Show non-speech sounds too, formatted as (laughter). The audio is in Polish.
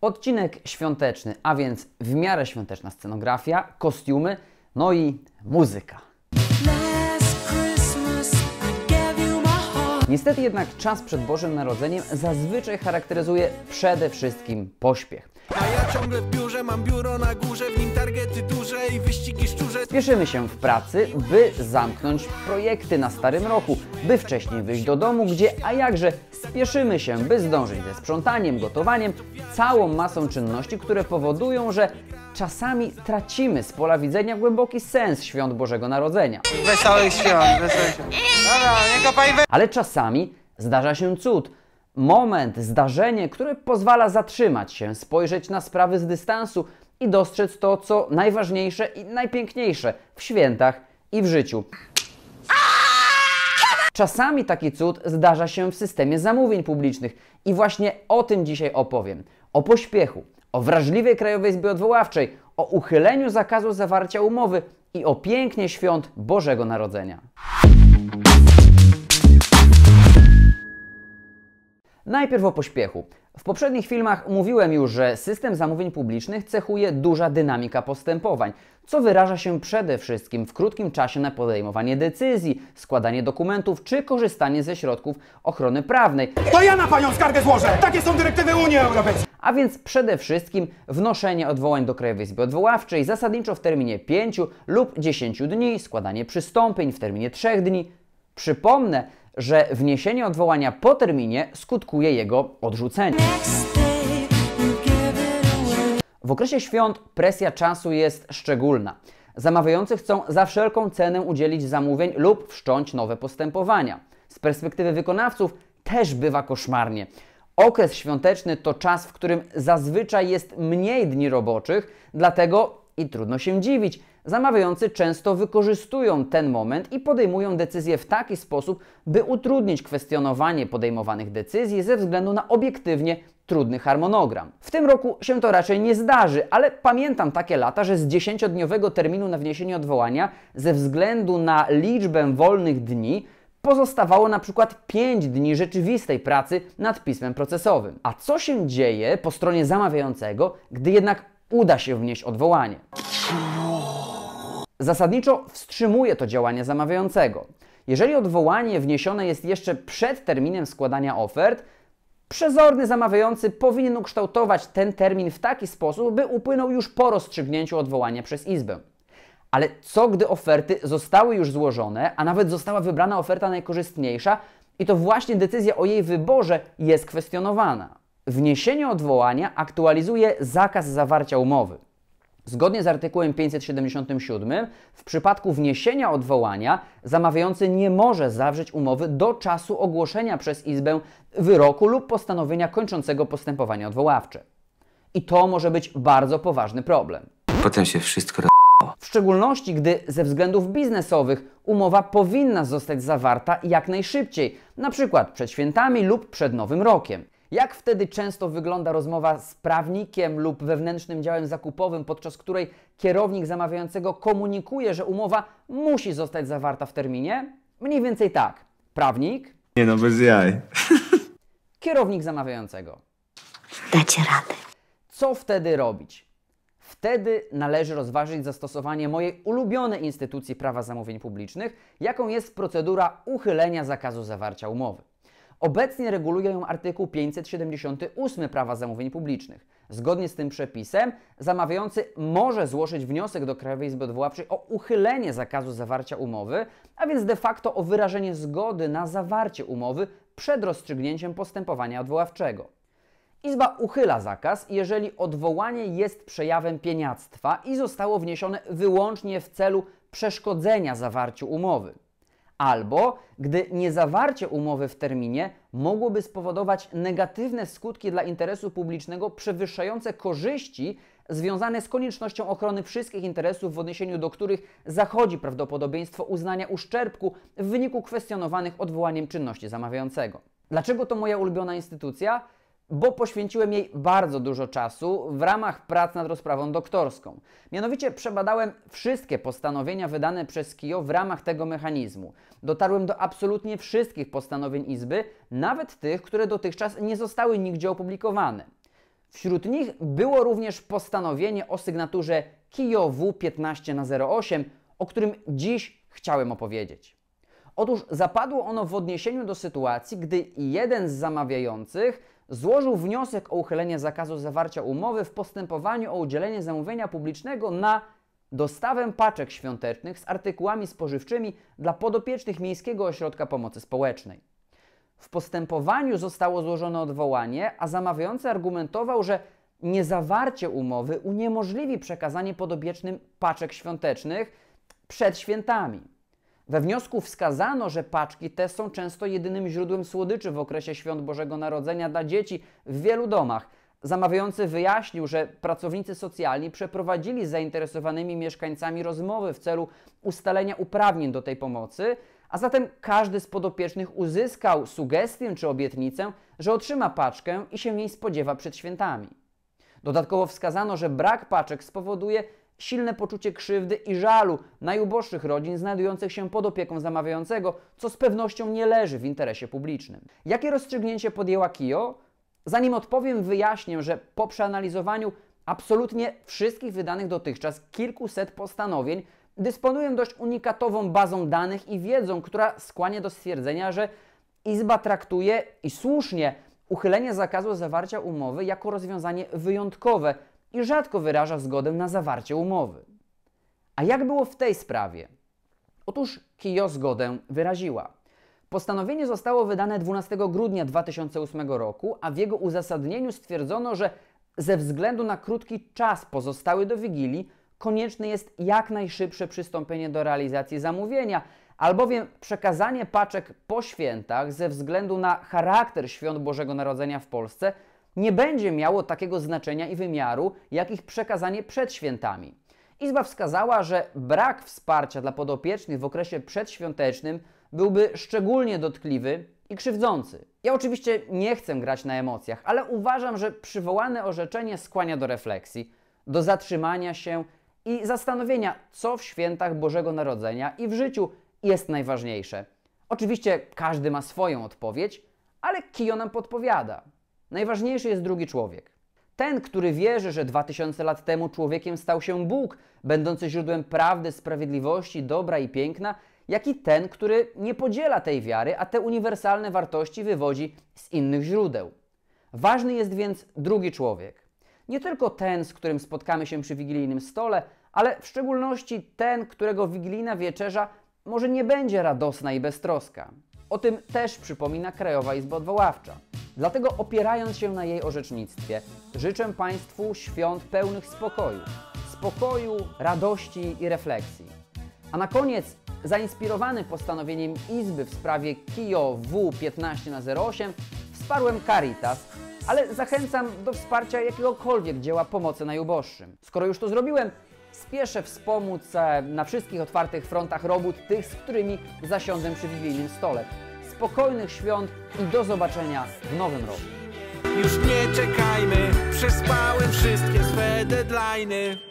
Odcinek świąteczny, a więc w miarę świąteczna scenografia, kostiumy, no i muzyka. Niestety jednak czas przed Bożym Narodzeniem zazwyczaj charakteryzuje przede wszystkim pośpiech. A ja ciągle w biurze, mam biuro na górze, w nim targety duże i wyścigi szczurze. Spieszymy się w pracy, by zamknąć projekty na starym roku, by wcześniej wyjść do domu, gdzie, a jakże, spieszymy się, by zdążyć ze sprzątaniem, gotowaniem, całą masą czynności, które powodują, że czasami tracimy z pola widzenia głęboki sens świąt Bożego Narodzenia. Wesołych świąt, wesołych świąt. Dobra, nie kopaj Ale czasami zdarza się cud. Moment, zdarzenie, które pozwala zatrzymać się, spojrzeć na sprawy z dystansu i dostrzec to, co najważniejsze i najpiękniejsze w świętach i w życiu. Czasami taki cud zdarza się w systemie zamówień publicznych i właśnie o tym dzisiaj opowiem. O pośpiechu, o wrażliwej Krajowej Izbie Odwoławczej, o uchyleniu zakazu zawarcia umowy i o pięknie świąt Bożego Narodzenia. Najpierw o pośpiechu. W poprzednich filmach mówiłem już, że system zamówień publicznych cechuje duża dynamika postępowań, co wyraża się przede wszystkim w krótkim czasie na podejmowanie decyzji, składanie dokumentów czy korzystanie ze środków ochrony prawnej. To ja na panią skargę złożę! Takie są dyrektywy Unii Europejskiej! A więc przede wszystkim wnoszenie odwołań do Krajowej Izby Odwoławczej zasadniczo w terminie 5 lub 10 dni, składanie przystąpień w terminie 3 dni. Przypomnę, że wniesienie odwołania po terminie skutkuje jego odrzuceniem. W okresie świąt presja czasu jest szczególna. Zamawiający chcą za wszelką cenę udzielić zamówień lub wszcząć nowe postępowania. Z perspektywy wykonawców też bywa koszmarnie. Okres świąteczny to czas, w którym zazwyczaj jest mniej dni roboczych, dlatego i trudno się dziwić, Zamawiający często wykorzystują ten moment i podejmują decyzje w taki sposób, by utrudnić kwestionowanie podejmowanych decyzji ze względu na obiektywnie trudny harmonogram. W tym roku się to raczej nie zdarzy, ale pamiętam takie lata, że z 10-dniowego terminu na wniesienie odwołania ze względu na liczbę wolnych dni pozostawało na przykład 5 dni rzeczywistej pracy nad pismem procesowym. A co się dzieje po stronie zamawiającego, gdy jednak uda się wnieść odwołanie? Zasadniczo wstrzymuje to działanie zamawiającego. Jeżeli odwołanie wniesione jest jeszcze przed terminem składania ofert, przezorny zamawiający powinien ukształtować ten termin w taki sposób, by upłynął już po rozstrzygnięciu odwołania przez Izbę. Ale co gdy oferty zostały już złożone, a nawet została wybrana oferta najkorzystniejsza i to właśnie decyzja o jej wyborze jest kwestionowana? Wniesienie odwołania aktualizuje zakaz zawarcia umowy. Zgodnie z artykułem 577, w przypadku wniesienia odwołania zamawiający nie może zawrzeć umowy do czasu ogłoszenia przez Izbę wyroku lub postanowienia kończącego postępowanie odwoławcze. I to może być bardzo poważny problem. Potem się wszystko W szczególności, gdy ze względów biznesowych umowa powinna zostać zawarta jak najszybciej, na przykład przed świętami lub przed Nowym Rokiem. Jak wtedy często wygląda rozmowa z prawnikiem lub wewnętrznym działem zakupowym, podczas której kierownik zamawiającego komunikuje, że umowa musi zostać zawarta w terminie? Mniej więcej tak. Prawnik. Nie no, bez jaj. (laughs) Kierownik zamawiającego. Dacie radę. Co wtedy robić? Wtedy należy rozważyć zastosowanie mojej ulubionej instytucji prawa zamówień publicznych, jaką jest procedura uchylenia zakazu zawarcia umowy. Obecnie reguluje ją artykuł 578 Prawa Zamówień Publicznych. Zgodnie z tym przepisem zamawiający może złożyć wniosek do Krajowej Izby Odwoławczej o uchylenie zakazu zawarcia umowy, a więc de facto o wyrażenie zgody na zawarcie umowy przed rozstrzygnięciem postępowania odwoławczego. Izba uchyla zakaz, jeżeli odwołanie jest przejawem pieniactwa i zostało wniesione wyłącznie w celu przeszkodzenia zawarciu umowy albo gdy niezawarcie umowy w terminie mogłoby spowodować negatywne skutki dla interesu publicznego przewyższające korzyści związane z koniecznością ochrony wszystkich interesów, w odniesieniu do których zachodzi prawdopodobieństwo uznania uszczerbku w wyniku kwestionowanych odwołaniem czynności zamawiającego. Dlaczego to moja ulubiona instytucja? bo poświęciłem jej bardzo dużo czasu w ramach prac nad rozprawą doktorską. Mianowicie przebadałem wszystkie postanowienia wydane przez KIO w ramach tego mechanizmu. Dotarłem do absolutnie wszystkich postanowień Izby, nawet tych, które dotychczas nie zostały nigdzie opublikowane. Wśród nich było również postanowienie o sygnaturze KIO W15 na 08, o którym dziś chciałem opowiedzieć. Otóż zapadło ono w odniesieniu do sytuacji, gdy jeden z zamawiających złożył wniosek o uchylenie zakazu zawarcia umowy w postępowaniu o udzielenie zamówienia publicznego na dostawę paczek świątecznych z artykułami spożywczymi dla podopiecznych Miejskiego Ośrodka Pomocy Społecznej. W postępowaniu zostało złożone odwołanie, a zamawiający argumentował, że niezawarcie umowy uniemożliwi przekazanie podobiecznym paczek świątecznych przed świętami. We wniosku wskazano, że paczki te są często jedynym źródłem słodyczy w okresie świąt Bożego Narodzenia dla dzieci w wielu domach. Zamawiający wyjaśnił, że pracownicy socjalni przeprowadzili z zainteresowanymi mieszkańcami rozmowy w celu ustalenia uprawnień do tej pomocy, a zatem każdy z podopiecznych uzyskał sugestię czy obietnicę, że otrzyma paczkę i się jej spodziewa przed świętami. Dodatkowo wskazano, że brak paczek spowoduje, silne poczucie krzywdy i żalu najuboższych rodzin znajdujących się pod opieką zamawiającego, co z pewnością nie leży w interesie publicznym. Jakie rozstrzygnięcie podjęła KIO? Zanim odpowiem, wyjaśnię, że po przeanalizowaniu absolutnie wszystkich wydanych dotychczas kilkuset postanowień dysponuję dość unikatową bazą danych i wiedzą, która skłania do stwierdzenia, że Izba traktuje i słusznie uchylenie zakazu zawarcia umowy jako rozwiązanie wyjątkowe, i rzadko wyraża zgodę na zawarcie umowy. A jak było w tej sprawie? Otóż Kijo zgodę wyraziła. Postanowienie zostało wydane 12 grudnia 2008 roku, a w jego uzasadnieniu stwierdzono, że ze względu na krótki czas pozostały do Wigilii, konieczne jest jak najszybsze przystąpienie do realizacji zamówienia, albowiem przekazanie paczek po świętach ze względu na charakter świąt Bożego Narodzenia w Polsce – nie będzie miało takiego znaczenia i wymiaru, jak ich przekazanie przed świętami. Izba wskazała, że brak wsparcia dla podopiecznych w okresie przedświątecznym byłby szczególnie dotkliwy i krzywdzący. Ja oczywiście nie chcę grać na emocjach, ale uważam, że przywołane orzeczenie skłania do refleksji, do zatrzymania się i zastanowienia, co w świętach Bożego Narodzenia i w życiu jest najważniejsze. Oczywiście każdy ma swoją odpowiedź, ale Kio nam podpowiada. Najważniejszy jest drugi człowiek. Ten, który wierzy, że 2000 lat temu człowiekiem stał się Bóg, będący źródłem prawdy, sprawiedliwości, dobra i piękna, jak i ten, który nie podziela tej wiary, a te uniwersalne wartości wywodzi z innych źródeł. Ważny jest więc drugi człowiek. Nie tylko ten, z którym spotkamy się przy wigilijnym stole, ale w szczególności ten, którego wigilijna wieczerza może nie będzie radosna i beztroska. O tym też przypomina Krajowa Izba Odwoławcza. Dlatego opierając się na jej orzecznictwie, życzę Państwu świąt pełnych spokoju. Spokoju, radości i refleksji. A na koniec, zainspirowany postanowieniem Izby w sprawie KIO w 08 wsparłem Caritas, ale zachęcam do wsparcia jakiegokolwiek dzieła pomocy najuboższym. Skoro już to zrobiłem, spieszę wspomóc e, na wszystkich otwartych frontach robót tych, z którymi zasiądę przy biblijnym stole. Spokojnych świąt i do zobaczenia w nowym roku. Już nie czekajmy, przespałem wszystkie swe deadlines.